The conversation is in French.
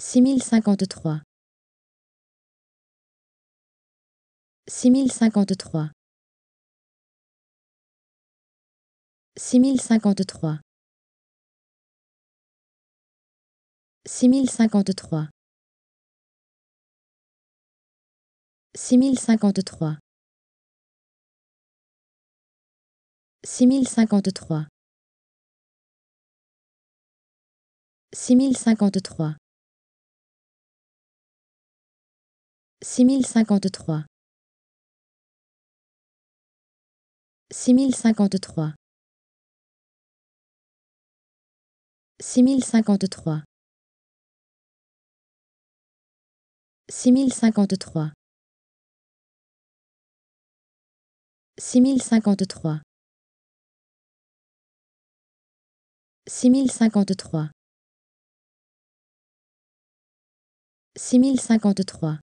6053 6053 6053 6053 6053 6053 6053 6053 6053 6053 6053 6053 6053 6053